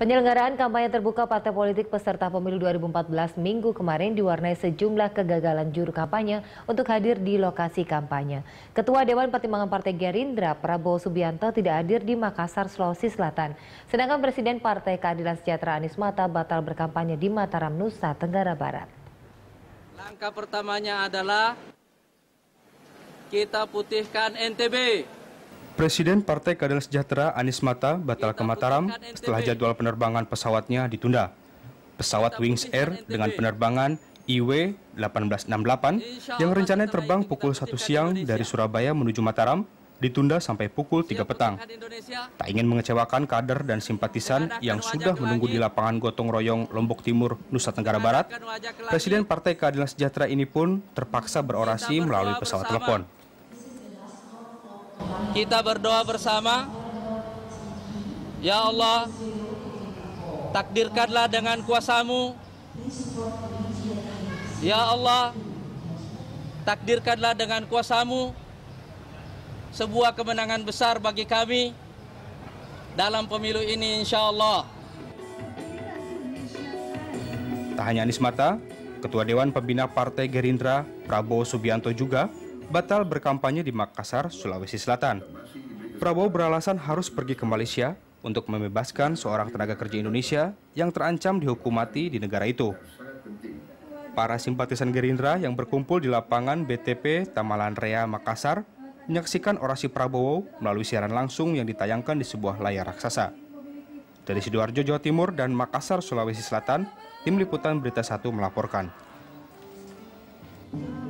Penyelenggaraan kampanye terbuka partai politik peserta pemilu 2014 minggu kemarin diwarnai sejumlah kegagalan juru kampanye untuk hadir di lokasi kampanye. Ketua Dewan Pertimbangan Partai Gerindra Prabowo Subianto tidak hadir di Makassar, Sulawesi Selatan. Sedangkan Presiden Partai Keadilan Sejahtera Anies Mata batal berkampanye di Mataram, Nusa Tenggara Barat. Langkah pertamanya adalah kita putihkan NTB. Presiden Partai Keadilan Sejahtera Anies Mata batal iya, ke Mataram setelah jadwal penerbangan pesawatnya ditunda. Pesawat Wings Air dengan penerbangan IW 1868 yang rencananya terbang pukul 1 siang dari Surabaya menuju Mataram ditunda sampai pukul 3 petang. Tak ingin mengecewakan kader dan simpatisan yang sudah menunggu di lapangan gotong royong Lombok Timur, Nusa Tenggara Barat, Presiden Partai Keadilan Sejahtera ini pun terpaksa berorasi melalui pesawat telepon. Kita berdoa bersama. Ya Allah, takdirkanlah dengan kuasamu. Ya Allah, takdirkanlah dengan kuasamu sebuah kemenangan besar bagi kami dalam pemilu ini insya Allah. Tak hanya Anies mata, Ketua Dewan Pembina Partai Gerindra Prabowo Subianto juga batal berkampanye di Makassar, Sulawesi Selatan. Prabowo beralasan harus pergi ke Malaysia untuk membebaskan seorang tenaga kerja Indonesia yang terancam dihukum mati di negara itu. Para simpatisan Gerindra yang berkumpul di lapangan BTP Tamalan Rea Makassar menyaksikan orasi Prabowo melalui siaran langsung yang ditayangkan di sebuah layar raksasa. Dari Sidoarjo, Jawa Timur dan Makassar, Sulawesi Selatan, Tim Liputan Berita 1 melaporkan.